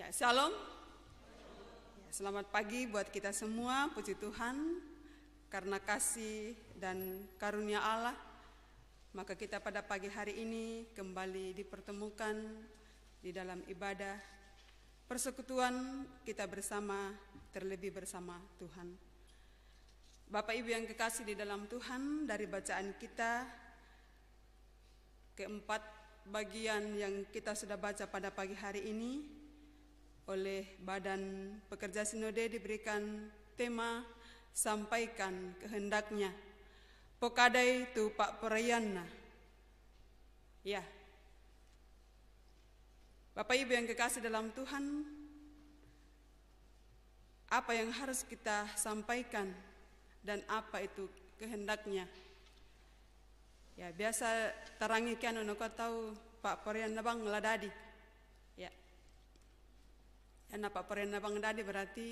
Ya, shalom. Ya, selamat pagi buat kita semua, puji Tuhan. Karena kasih dan karunia Allah, maka kita pada pagi hari ini kembali dipertemukan di dalam ibadah persekutuan kita bersama, terlebih bersama Tuhan. Bapak Ibu yang kekasih di dalam Tuhan, dari bacaan kita keempat bagian yang kita sudah baca pada pagi hari ini, oleh Badan Pekerja Sinode diberikan tema Sampaikan Kehendaknya. Pokadai tu Pak Perayana. Ya. Bapak Ibu yang kekasih dalam Tuhan, apa yang harus kita sampaikan dan apa itu kehendaknya. Ya, biasa terangikan, kan kau tahu Pak Perayana Bang ngeladadi ya na perena bang dadi berarti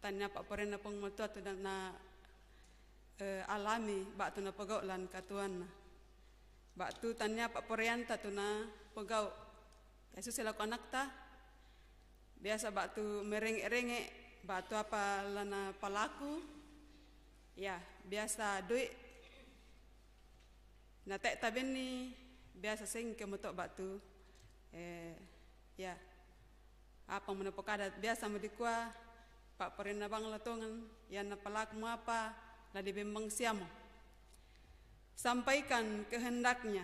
tanya pak paparena pengmutua tu na e, alami bak tu na pegau lan katuan na bak tu tanya pak ta tu na pegau Yesus selaku anak ta biasa bak tu mereng-erenge bak tu apa lana palaku ya biasa duit na tek taben ni biasa sing kemutok bak tu eh ya apa menepuk pokada biasa mede Pak pa perena bang latongan yang na mu apa la de siamu? sampaikan kehendaknya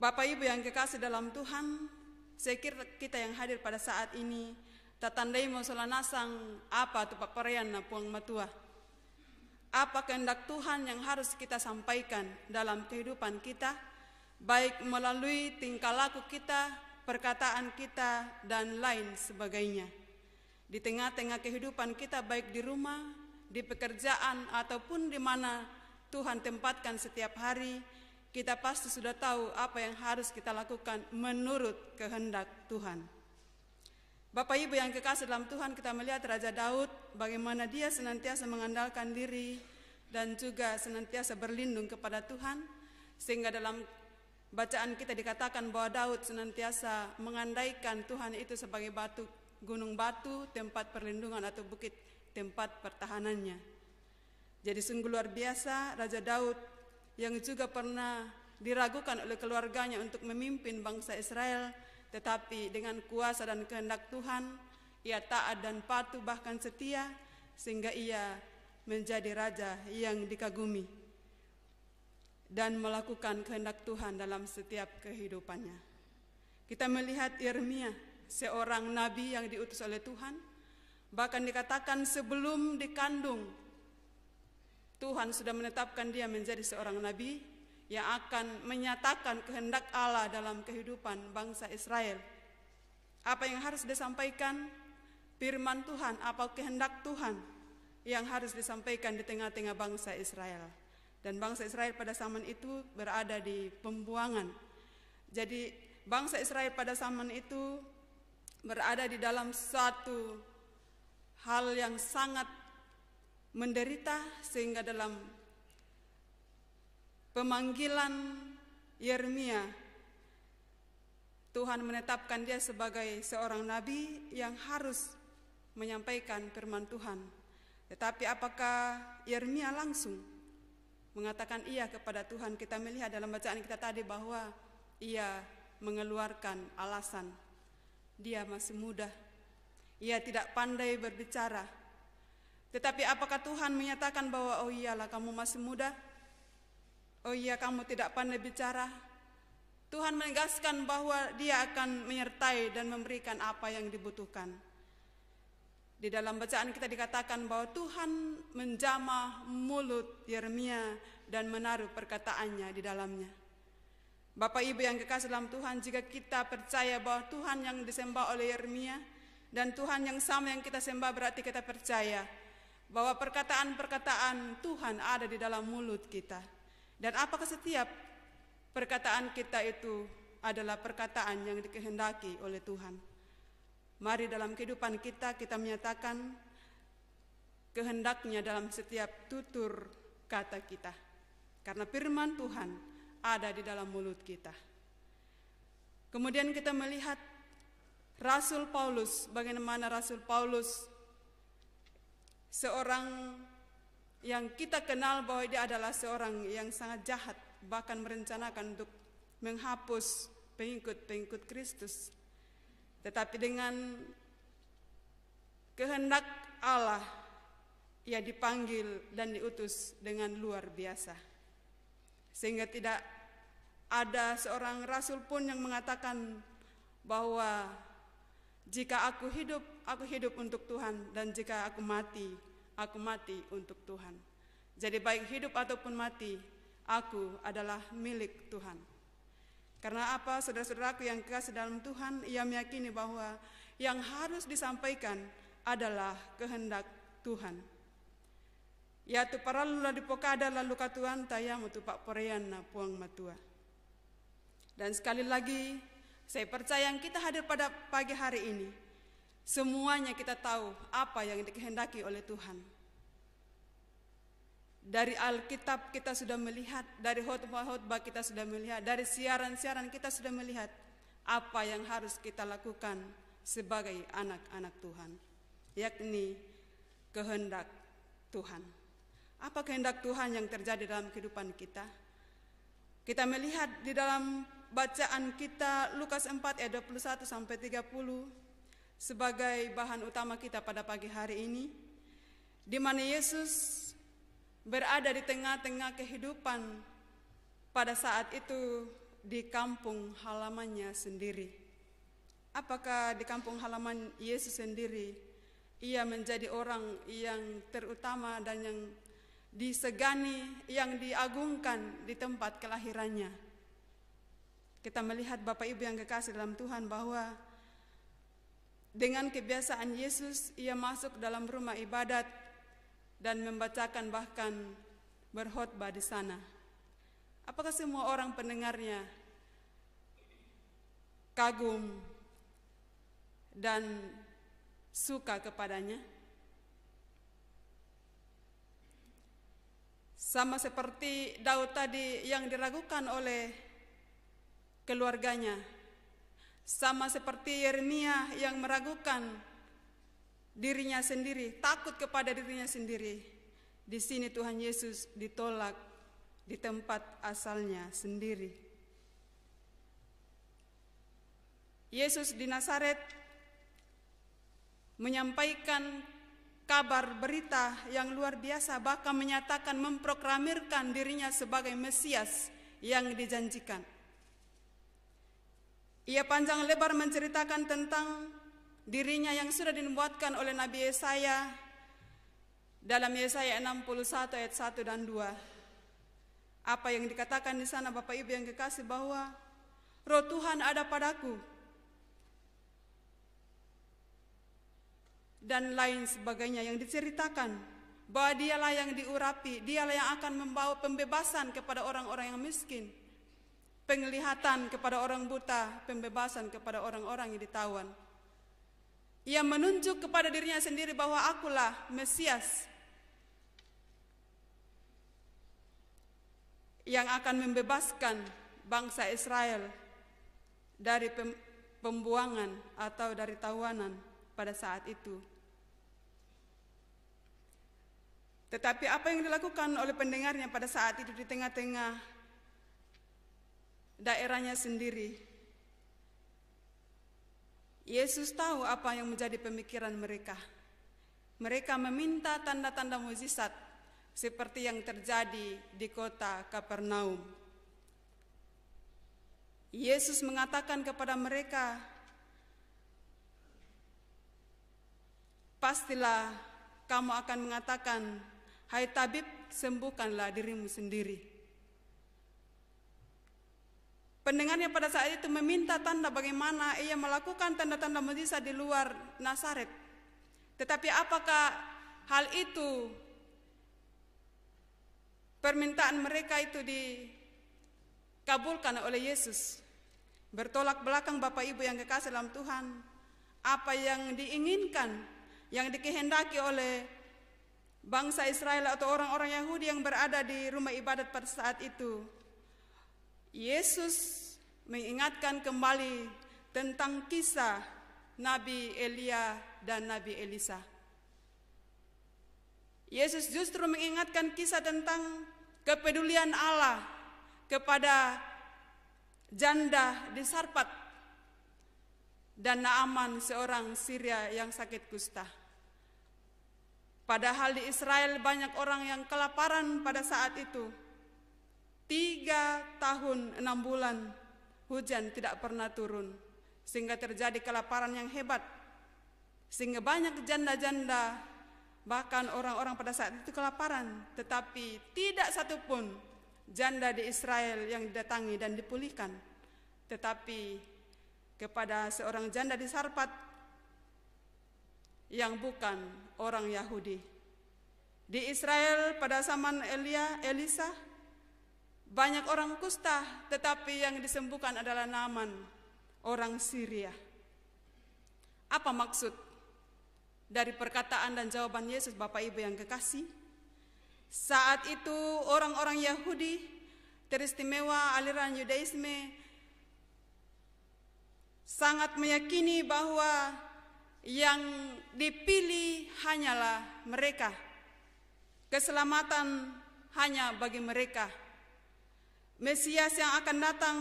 Bapak Ibu yang kekasih dalam Tuhan, saya kira kita yang hadir pada saat ini tatandai masalah nasang apa tu Pak na puang matua. Apa kehendak Tuhan yang harus kita sampaikan dalam kehidupan kita? baik melalui tingkah laku kita, perkataan kita, dan lain sebagainya. Di tengah-tengah kehidupan kita, baik di rumah, di pekerjaan, ataupun di mana Tuhan tempatkan setiap hari, kita pasti sudah tahu apa yang harus kita lakukan menurut kehendak Tuhan. Bapak Ibu yang kekasih dalam Tuhan, kita melihat Raja Daud bagaimana dia senantiasa mengandalkan diri dan juga senantiasa berlindung kepada Tuhan sehingga dalam Bacaan kita dikatakan bahwa Daud senantiasa mengandaikan Tuhan itu sebagai batu gunung batu, tempat perlindungan atau bukit tempat pertahanannya. Jadi sungguh luar biasa Raja Daud yang juga pernah diragukan oleh keluarganya untuk memimpin bangsa Israel, tetapi dengan kuasa dan kehendak Tuhan, ia taat dan patuh bahkan setia sehingga ia menjadi raja yang dikagumi dan melakukan kehendak Tuhan dalam setiap kehidupannya. Kita melihat Yeremia, seorang nabi yang diutus oleh Tuhan, bahkan dikatakan sebelum dikandung, Tuhan sudah menetapkan dia menjadi seorang nabi yang akan menyatakan kehendak Allah dalam kehidupan bangsa Israel. Apa yang harus disampaikan? Firman Tuhan, apa kehendak Tuhan yang harus disampaikan di tengah-tengah bangsa Israel? Dan bangsa Israel pada zaman itu berada di pembuangan. Jadi bangsa Israel pada zaman itu berada di dalam satu hal yang sangat menderita sehingga dalam pemanggilan Yeremia Tuhan menetapkan dia sebagai seorang nabi yang harus menyampaikan firman Tuhan. Tetapi apakah Yeremia langsung mengatakan iya kepada Tuhan. Kita melihat dalam bacaan kita tadi bahwa ia mengeluarkan alasan. Dia masih muda. Ia tidak pandai berbicara. Tetapi apakah Tuhan menyatakan bahwa oh iyalah kamu masih muda? Oh iya kamu tidak pandai bicara? Tuhan menegaskan bahwa dia akan menyertai dan memberikan apa yang dibutuhkan. Di dalam bacaan kita dikatakan bahwa Tuhan menjamah mulut Yeremia dan menaruh perkataannya di dalamnya. Bapak Ibu yang kekasih dalam Tuhan, jika kita percaya bahwa Tuhan yang disembah oleh Yeremia dan Tuhan yang sama yang kita sembah berarti kita percaya bahwa perkataan-perkataan Tuhan ada di dalam mulut kita. Dan apakah setiap perkataan kita itu adalah perkataan yang dikehendaki oleh Tuhan? Mari dalam kehidupan kita, kita menyatakan kehendaknya dalam setiap tutur kata kita. Karena firman Tuhan ada di dalam mulut kita. Kemudian kita melihat Rasul Paulus, bagaimana Rasul Paulus seorang yang kita kenal bahwa dia adalah seorang yang sangat jahat, bahkan merencanakan untuk menghapus pengikut-pengikut Kristus tetapi dengan kehendak Allah ia dipanggil dan diutus dengan luar biasa. Sehingga tidak ada seorang rasul pun yang mengatakan bahwa jika aku hidup, aku hidup untuk Tuhan dan jika aku mati, aku mati untuk Tuhan. Jadi baik hidup ataupun mati, aku adalah milik Tuhan. Karena apa saudara-saudaraku yang kekasih dalam Tuhan, ia meyakini bahwa yang harus disampaikan adalah kehendak Tuhan. Ya tu para lula dipokada lalu katuan taya untuk pak perean puang matua. Dan sekali lagi, saya percaya yang kita hadir pada pagi hari ini, semuanya kita tahu apa yang dikehendaki oleh Tuhan. Dari Alkitab kita sudah melihat, dari khutbah-khutbah kita sudah melihat, dari siaran-siaran kita sudah melihat apa yang harus kita lakukan sebagai anak-anak Tuhan, yakni kehendak Tuhan. Apa kehendak Tuhan yang terjadi dalam kehidupan kita? Kita melihat di dalam bacaan kita Lukas 4 ayat 21 sampai 30 sebagai bahan utama kita pada pagi hari ini di mana Yesus berada di tengah-tengah kehidupan pada saat itu di kampung halamannya sendiri. Apakah di kampung halaman Yesus sendiri ia menjadi orang yang terutama dan yang disegani, yang diagungkan di tempat kelahirannya? Kita melihat Bapak Ibu yang kekasih dalam Tuhan bahwa dengan kebiasaan Yesus ia masuk dalam rumah ibadat dan membacakan bahkan berkhotbah di sana. Apakah semua orang pendengarnya kagum dan suka kepadanya? Sama seperti Daud tadi yang diragukan oleh keluarganya, sama seperti Yeremia yang meragukan dirinya sendiri, takut kepada dirinya sendiri. Di sini Tuhan Yesus ditolak di tempat asalnya sendiri. Yesus di Nazaret menyampaikan kabar berita yang luar biasa, bahkan menyatakan memproklamirkan dirinya sebagai Mesias yang dijanjikan. Ia panjang lebar menceritakan tentang dirinya yang sudah dinubuatkan oleh Nabi Yesaya dalam Yesaya 61 ayat 1 dan 2. Apa yang dikatakan di sana Bapak Ibu yang kekasih bahwa roh Tuhan ada padaku dan lain sebagainya yang diceritakan bahwa dialah yang diurapi, dialah yang akan membawa pembebasan kepada orang-orang yang miskin, penglihatan kepada orang buta, pembebasan kepada orang-orang yang ditawan. Ia menunjuk kepada dirinya sendiri bahwa akulah Mesias yang akan membebaskan bangsa Israel dari pembuangan atau dari tawanan pada saat itu. Tetapi apa yang dilakukan oleh pendengarnya pada saat itu di tengah-tengah daerahnya sendiri Yesus tahu apa yang menjadi pemikiran mereka. Mereka meminta tanda-tanda mujizat seperti yang terjadi di kota Kapernaum. Yesus mengatakan kepada mereka, "Pastilah kamu akan mengatakan, 'Hai tabib, sembuhkanlah dirimu sendiri.'" Pendengarnya pada saat itu meminta tanda bagaimana ia melakukan tanda-tanda mujizat di luar Nazaret. Tetapi apakah hal itu permintaan mereka itu dikabulkan oleh Yesus? Bertolak belakang Bapak Ibu yang kekasih dalam Tuhan, apa yang diinginkan, yang dikehendaki oleh bangsa Israel atau orang-orang Yahudi yang berada di rumah ibadat pada saat itu Yesus mengingatkan kembali tentang kisah Nabi Elia dan Nabi Elisa. Yesus justru mengingatkan kisah tentang kepedulian Allah kepada janda di Sarpat dan Naaman seorang Syria yang sakit kusta. Padahal di Israel banyak orang yang kelaparan pada saat itu tiga tahun enam bulan hujan tidak pernah turun sehingga terjadi kelaparan yang hebat sehingga banyak janda-janda bahkan orang-orang pada saat itu kelaparan tetapi tidak satupun janda di Israel yang didatangi dan dipulihkan tetapi kepada seorang janda di Sarpat yang bukan orang Yahudi di Israel pada zaman Elia Elisa banyak orang kusta, tetapi yang disembuhkan adalah Naman, orang Syria. Apa maksud dari perkataan dan jawaban Yesus, Bapak Ibu yang kekasih? Saat itu orang-orang Yahudi, teristimewa aliran Yudaisme, sangat meyakini bahwa yang dipilih hanyalah mereka. Keselamatan hanya bagi mereka Mesias yang akan datang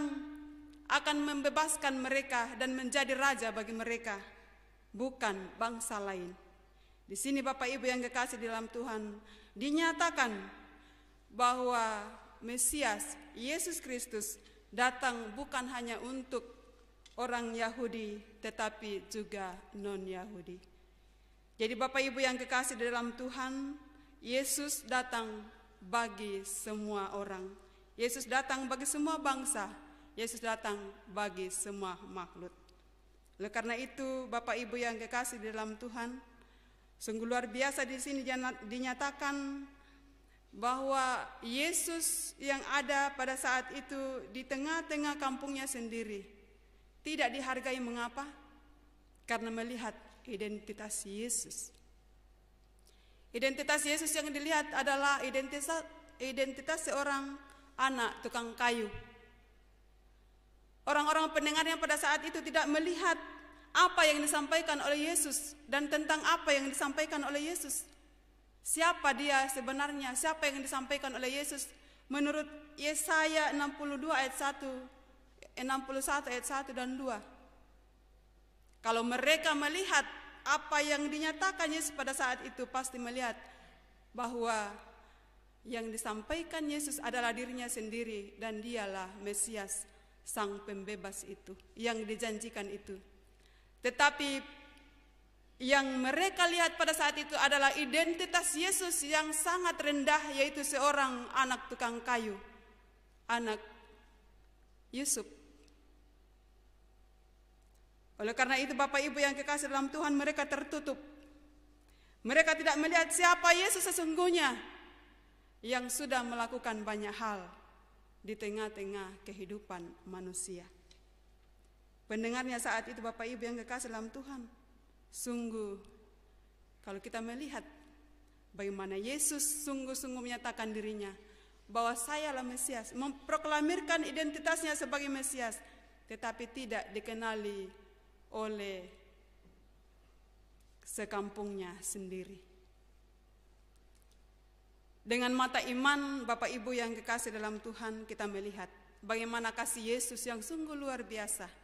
akan membebaskan mereka dan menjadi raja bagi mereka, bukan bangsa lain. Di sini Bapak Ibu yang kekasih di dalam Tuhan, dinyatakan bahwa Mesias Yesus Kristus datang bukan hanya untuk orang Yahudi tetapi juga non-Yahudi. Jadi Bapak Ibu yang kekasih di dalam Tuhan, Yesus datang bagi semua orang Yesus datang bagi semua bangsa. Yesus datang bagi semua makhluk. Oleh karena itu, Bapak Ibu yang kekasih di dalam Tuhan, sungguh luar biasa di sini dinyatakan bahwa Yesus yang ada pada saat itu di tengah-tengah kampungnya sendiri tidak dihargai mengapa? Karena melihat identitas Yesus. Identitas Yesus yang dilihat adalah identitas identitas seorang anak tukang kayu. Orang-orang pendengar yang pada saat itu tidak melihat apa yang disampaikan oleh Yesus dan tentang apa yang disampaikan oleh Yesus. Siapa dia sebenarnya? Siapa yang disampaikan oleh Yesus? Menurut Yesaya 62 ayat 1, 61 eh, ayat 1 dan 2. Kalau mereka melihat apa yang dinyatakan Yesus pada saat itu pasti melihat bahwa yang disampaikan Yesus adalah dirinya sendiri dan dialah Mesias, sang pembebas itu, yang dijanjikan itu. Tetapi yang mereka lihat pada saat itu adalah identitas Yesus yang sangat rendah yaitu seorang anak tukang kayu, anak Yusuf. Oleh karena itu Bapak Ibu yang kekasih dalam Tuhan mereka tertutup. Mereka tidak melihat siapa Yesus sesungguhnya yang sudah melakukan banyak hal di tengah-tengah kehidupan manusia. Pendengarnya saat itu Bapak Ibu yang kekasih dalam Tuhan, sungguh kalau kita melihat bagaimana Yesus sungguh-sungguh menyatakan dirinya bahwa sayalah Mesias, memproklamirkan identitasnya sebagai Mesias, tetapi tidak dikenali oleh sekampungnya sendiri. Dengan mata iman, Bapak Ibu yang kekasih dalam Tuhan, kita melihat bagaimana kasih Yesus yang sungguh luar biasa.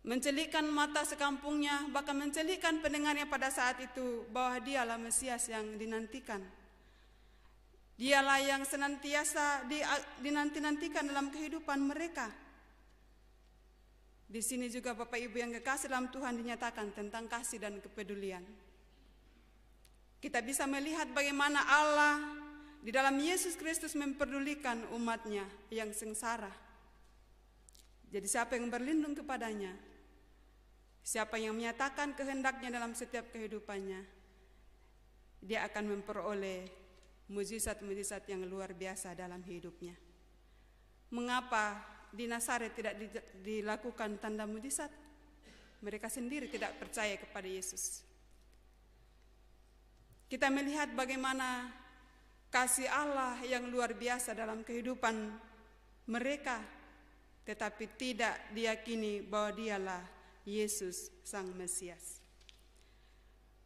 mencelikan mata sekampungnya, bahkan mencelikan pendengarnya pada saat itu bahwa dialah Mesias yang dinantikan. Dialah yang senantiasa ah, dinanti-nantikan dalam kehidupan mereka. Di sini juga Bapak Ibu yang kekasih dalam Tuhan dinyatakan tentang kasih dan kepedulian. Kita bisa melihat bagaimana Allah di dalam Yesus Kristus memperdulikan umatnya yang sengsara. Jadi siapa yang berlindung kepadanya, siapa yang menyatakan kehendaknya dalam setiap kehidupannya, dia akan memperoleh mujizat-mujizat yang luar biasa dalam hidupnya. Mengapa di Nasaret tidak dilakukan tanda mujizat? Mereka sendiri tidak percaya kepada Yesus. Kita melihat bagaimana kasih Allah yang luar biasa dalam kehidupan mereka, tetapi tidak diyakini bahwa dialah Yesus Sang Mesias.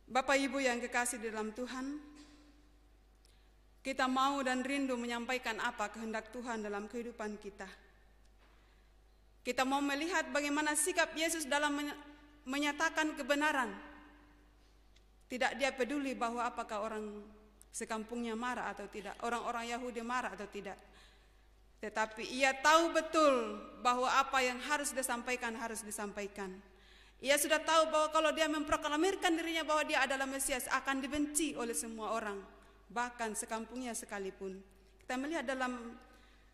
Bapak Ibu yang kekasih di dalam Tuhan, kita mau dan rindu menyampaikan apa kehendak Tuhan dalam kehidupan kita. Kita mau melihat bagaimana sikap Yesus dalam menyatakan kebenaran, tidak dia peduli bahwa apakah orang sekampungnya marah atau tidak, orang-orang Yahudi marah atau tidak. Tetapi ia tahu betul bahwa apa yang harus disampaikan harus disampaikan. Ia sudah tahu bahwa kalau dia memproklamirkan dirinya bahwa dia adalah Mesias akan dibenci oleh semua orang, bahkan sekampungnya sekalipun. Kita melihat dalam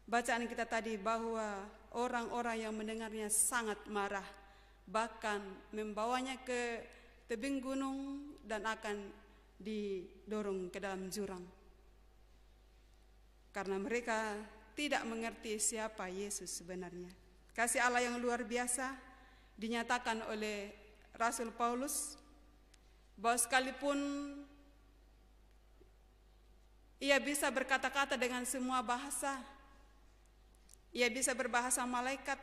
bacaan kita tadi bahwa orang-orang yang mendengarnya sangat marah, bahkan membawanya ke tebing gunung dan akan didorong ke dalam jurang. Karena mereka tidak mengerti siapa Yesus sebenarnya. Kasih Allah yang luar biasa dinyatakan oleh Rasul Paulus bahwa sekalipun ia bisa berkata-kata dengan semua bahasa, ia bisa berbahasa malaikat,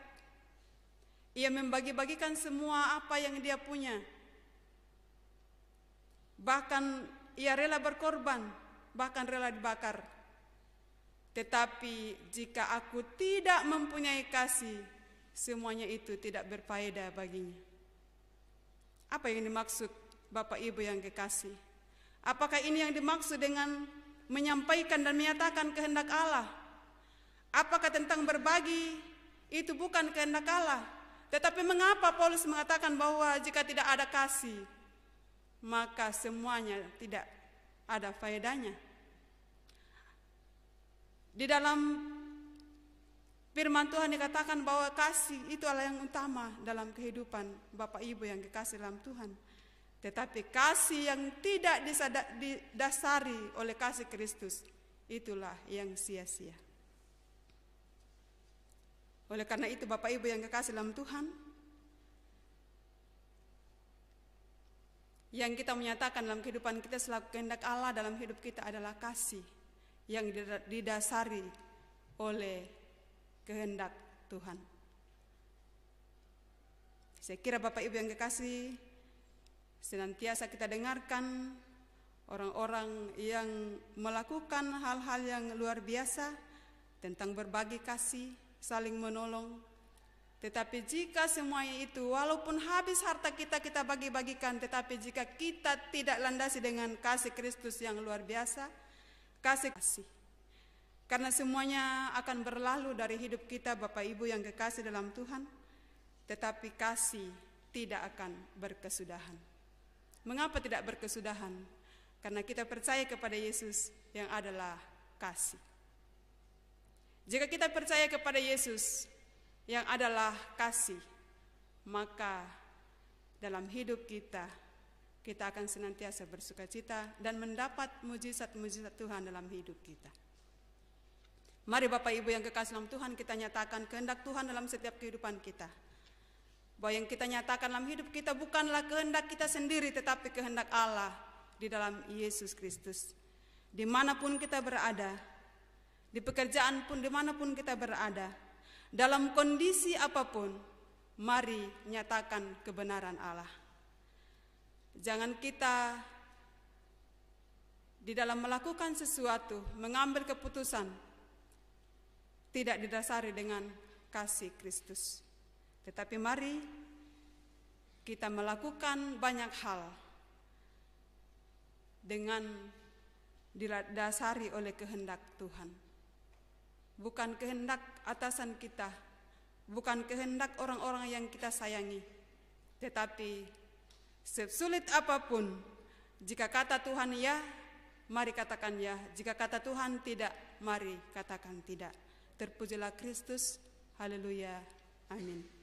ia membagi-bagikan semua apa yang dia punya bahkan ia rela berkorban, bahkan rela dibakar. Tetapi jika aku tidak mempunyai kasih, semuanya itu tidak berfaedah baginya. Apa yang dimaksud Bapak Ibu yang kekasih? Apakah ini yang dimaksud dengan menyampaikan dan menyatakan kehendak Allah? Apakah tentang berbagi itu bukan kehendak Allah? Tetapi mengapa Paulus mengatakan bahwa jika tidak ada kasih, maka semuanya tidak ada faedahnya. Di dalam firman Tuhan dikatakan bahwa kasih itu adalah yang utama dalam kehidupan Bapak Ibu yang dikasih dalam Tuhan. Tetapi kasih yang tidak didasari oleh kasih Kristus itulah yang sia-sia. Oleh karena itu Bapak Ibu yang kekasih dalam Tuhan, Yang kita menyatakan dalam kehidupan kita selaku kehendak Allah dalam hidup kita adalah kasih yang didasari oleh kehendak Tuhan. Saya kira Bapak Ibu yang kekasih, senantiasa kita dengarkan orang-orang yang melakukan hal-hal yang luar biasa tentang berbagi kasih, saling menolong, tetapi jika semuanya itu, walaupun habis harta kita kita bagi-bagikan, tetapi jika kita tidak landasi dengan kasih Kristus yang luar biasa, kasih kasih. Karena semuanya akan berlalu dari hidup kita Bapak Ibu yang kekasih dalam Tuhan, tetapi kasih tidak akan berkesudahan. Mengapa tidak berkesudahan? Karena kita percaya kepada Yesus yang adalah kasih. Jika kita percaya kepada Yesus, yang adalah kasih, maka dalam hidup kita, kita akan senantiasa bersuka cita dan mendapat mujizat-mujizat Tuhan dalam hidup kita. Mari Bapak Ibu yang kekasih dalam Tuhan, kita nyatakan kehendak Tuhan dalam setiap kehidupan kita. Bahwa yang kita nyatakan dalam hidup kita bukanlah kehendak kita sendiri, tetapi kehendak Allah di dalam Yesus Kristus. Dimanapun kita berada, di pekerjaan pun dimanapun kita berada, dalam kondisi apapun, mari nyatakan kebenaran Allah. Jangan kita di dalam melakukan sesuatu, mengambil keputusan tidak didasari dengan kasih Kristus. Tetapi mari kita melakukan banyak hal dengan didasari oleh kehendak Tuhan bukan kehendak atasan kita, bukan kehendak orang-orang yang kita sayangi, tetapi sesulit apapun, jika kata Tuhan ya, mari katakan ya. Jika kata Tuhan tidak, mari katakan tidak. Terpujilah Kristus. Haleluya. Amin.